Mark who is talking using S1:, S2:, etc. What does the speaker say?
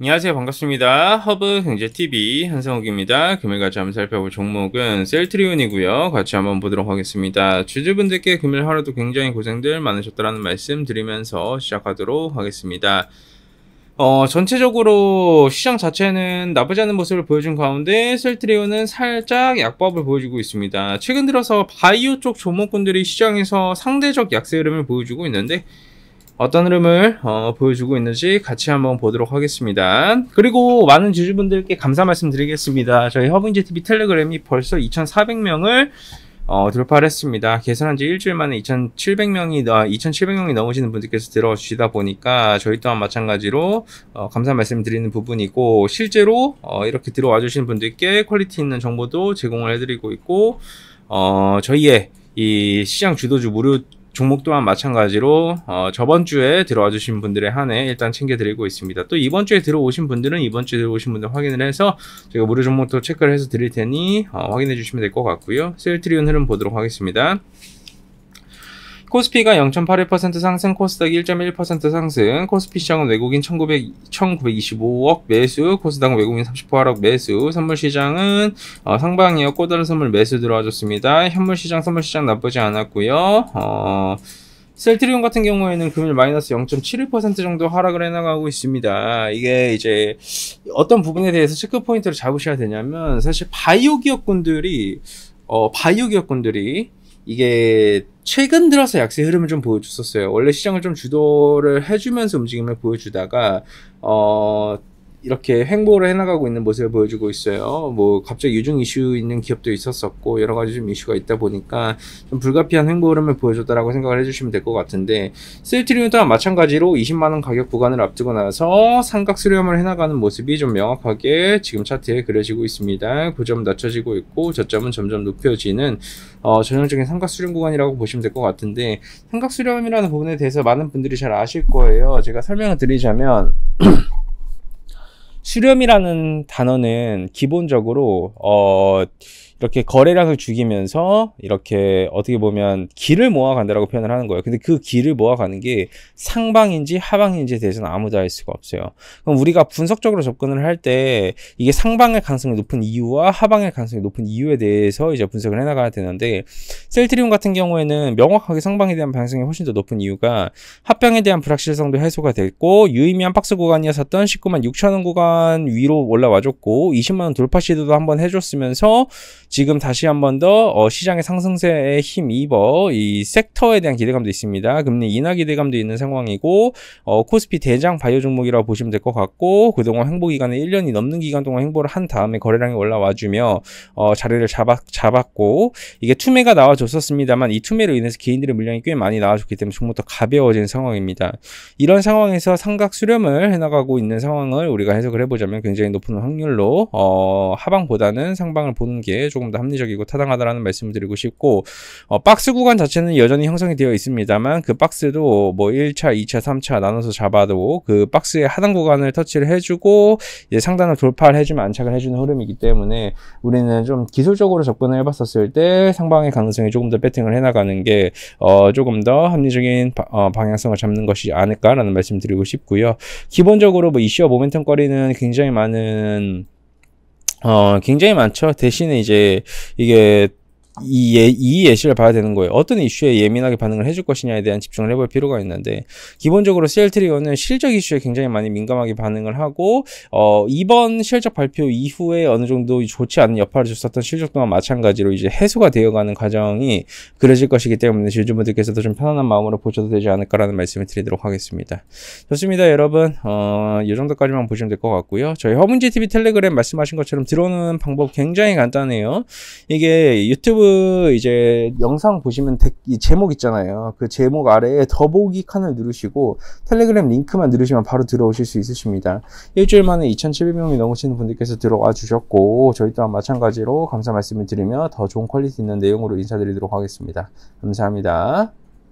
S1: 안녕하세요 반갑습니다 허브 경제TV 한성욱입니다 금일 같이 한번 살펴볼 종목은 셀트리온이고요 같이 한번 보도록 하겠습니다 주주분들께 금일 하루도 굉장히 고생들 많으셨다라는 말씀 드리면서 시작하도록 하겠습니다 어, 전체적으로 시장 자체는 나쁘지 않은 모습을 보여준 가운데 셀트리온은 살짝 약밥을 보여주고 있습니다. 최근 들어서 바이오 쪽 종목군들이 시장에서 상대적 약세 흐름을 보여주고 있는데 어떤 흐름을 어, 보여주고 있는지 같이 한번 보도록 하겠습니다. 그리고 많은 지주분들께 감사 말씀드리겠습니다. 저희 허브인제TV 텔레그램이 벌써 2,400명을 어, 돌파를 했습니다. 개산한지 일주일 만에 2,700명이, 아, 2,700명이 넘으시는 분들께서 들어주시다 보니까 저희 또한 마찬가지로 어, 감사 말씀 드리는 부분이고, 실제로 어, 이렇게 들어와 주신 분들께 퀄리티 있는 정보도 제공을 해드리고 있고, 어, 저희의 이 시장 주도주 무료 종목 또한 마찬가지로 어, 저번 주에 들어와 주신 분들의 한해 일단 챙겨드리고 있습니다. 또 이번 주에 들어오신 분들은 이번 주에 들어오신 분들 확인을 해서 제가 무료 종목도 체크를 해서 드릴 테니 어, 확인해 주시면 될 것 같고요. 셀트리온 흐름 보도록 하겠습니다. 코스피가 0.81% 상승, 코스닥이 1.1% 상승, 코스피 시장은 외국인 1900, 1925억 매수, 코스닥은 외국인 3 8억 매수, 선물시장은 어, 상방이요. 꼬다른 선물 매수 들어와줬습니다. 현물시장, 선물시장 나쁘지 않았고요. 어, 셀트리온 같은 경우에는 금일 마이너스 0.71% 정도 하락을 해나가고 있습니다. 이게 이제 어떤 부분에 대해서 체크 포인트를 잡으셔야 되냐면 사실 바이오 기업군들이 어, 바이오 기업군들이 이게 최근 들어서 약세 흐름을 좀 보여줬었어요. 원래 시장을 좀 주도를 해주면서 움직임을 보여주다가 어 이렇게 횡보를 해나가고 있는 모습을 보여주고 있어요. 뭐 갑자기 유중 이슈 있는 기업도 있었었고 여러 가지 좀 이슈가 있다 보니까 좀 불가피한 횡보 흐름을 보여줬다라고 생각을 해주시면 될 것 같은데 셀트리온 도 마찬가지로 20만 원 가격 구간을 앞두고 나서 삼각 수렴을 해나가는 모습이 좀 명확하게 지금 차트에 그려지고 있습니다. 고점 낮춰지고 있고 저점은 점점 높여지는 어, 전형적인 삼각 수렴 구간이라고 보시면 될 것 같은데 삼각 수렴이라는 부분에 대해서 많은 분들이 잘 아실 거예요. 제가 설명을 드리자면 수렴이라는 단어는 기본적으로 어 이렇게 거래량을 죽이면서 이렇게 어떻게 보면 길을 모아간다라고 표현을 하는 거예요. 근데 그 길을 모아가는 게 상방인지 하방인지에 대해서는 아무도 알 수가 없어요. 그럼 우리가 분석적으로 접근을 할 때 이게 상방의 가능성이 높은 이유와 하방의 가능성이 높은 이유에 대해서 이제 분석을 해나가야 되는데 셀트리온 같은 경우에는 명확하게 상방에 대한 방향성이 훨씬 더 높은 이유가 합병에 대한 불확실성도 해소가 됐고 유의미한 박스 구간이었었던 19만 6천 원 구간 2 0만 위로 올라와줬고 20만원 돌파 시도도 한번 해줬으면서 지금 다시 한번 더 어, 시장의 상승세에 힘입어 이 섹터에 대한 기대감도 있습니다. 금리 인하 기대감도 있는 상황이고 어, 코스피 대장 바이오 종목이라고 보시면 될 것 같고 그동안 행보 기간에 1년이 넘는 기간 동안 행보를한 다음에 거래량이 올라와주며 어, 자리를 잡았, 잡았고 이게 투매가 나와줬었습니다만 이 투매로 인해서 개인들의 물량이 꽤 많이 나와줬기 때문에 종목도 가벼워진 상황입니다. 이런 상황에서 상각 수렴을 해나가고 있는 상황을 우리가 해석을 생각을 해보자면 굉장히 높은 확률로 어, 하방보다는 상방을 보는 게 조금 더 합리적이고 타당하다라는 말씀을 드리고 싶고 어, 박스 구간 자체는 여전히 형성이 되어 있습니다만 그 박스도 뭐 1차, 2차, 3차 나눠서 잡아도 그 박스의 하단 구간을 터치를 해주고 이제 상단을 돌파를 해주면 안착을 해주는 흐름이기 때문에 우리는 좀 기술적으로 접근을 해봤었을 때 상방의 가능성이 조금 더 배팅을 해나가는 게 어, 조금 더 합리적인 바, 어, 방향성을 잡는 것이 아닐까라는 말씀드리고 을 싶고요. 기본적으로 뭐 이슈와 모멘텀 거리는 보면은 굉장히 많은 어, 굉장히 많죠. 대신에 이제 이게 이, 예, 이 예시를 봐야 되는 거예요. 어떤 이슈에 예민하게 반응을 해줄 것이냐에 대한 집중을 해볼 필요가 있는데 기본적으로 셀트리온은 실적 이슈에 굉장히 많이 민감하게 반응을 하고 어, 이번 실적 발표 이후에 어느 정도 좋지 않은 여파를 줬었던 실적 또한 마찬가지로 이제 해소가 되어가는 과정이 그려질 것이기 때문에 주주분들께서도 좀 편안한 마음으로 보셔도 되지 않을까라는 말씀을 드리도록 하겠습니다. 좋습니다, 여러분. 어, 이 정도까지만 보시면 될 것 같고요. 저희 허문지 TV 텔레그램 말씀하신 것처럼 들어오는 방법 굉장히 간단해요. 이게 유튜브 유 이제 영상 보시면 이 제목 있잖아요. 그 제목 아래에 더보기 칸을 누르시고 텔레그램 링크만 누르시면 바로 들어오실 수 있으십니다. 일주일 만에 2,700명이 넘으시는 분들께서 들어와 주셨고 저희 또한 마찬가지로 감사 말씀을 드리며 더 좋은 퀄리티 있는 내용으로 인사드리도록 하겠습니다. 감사합니다.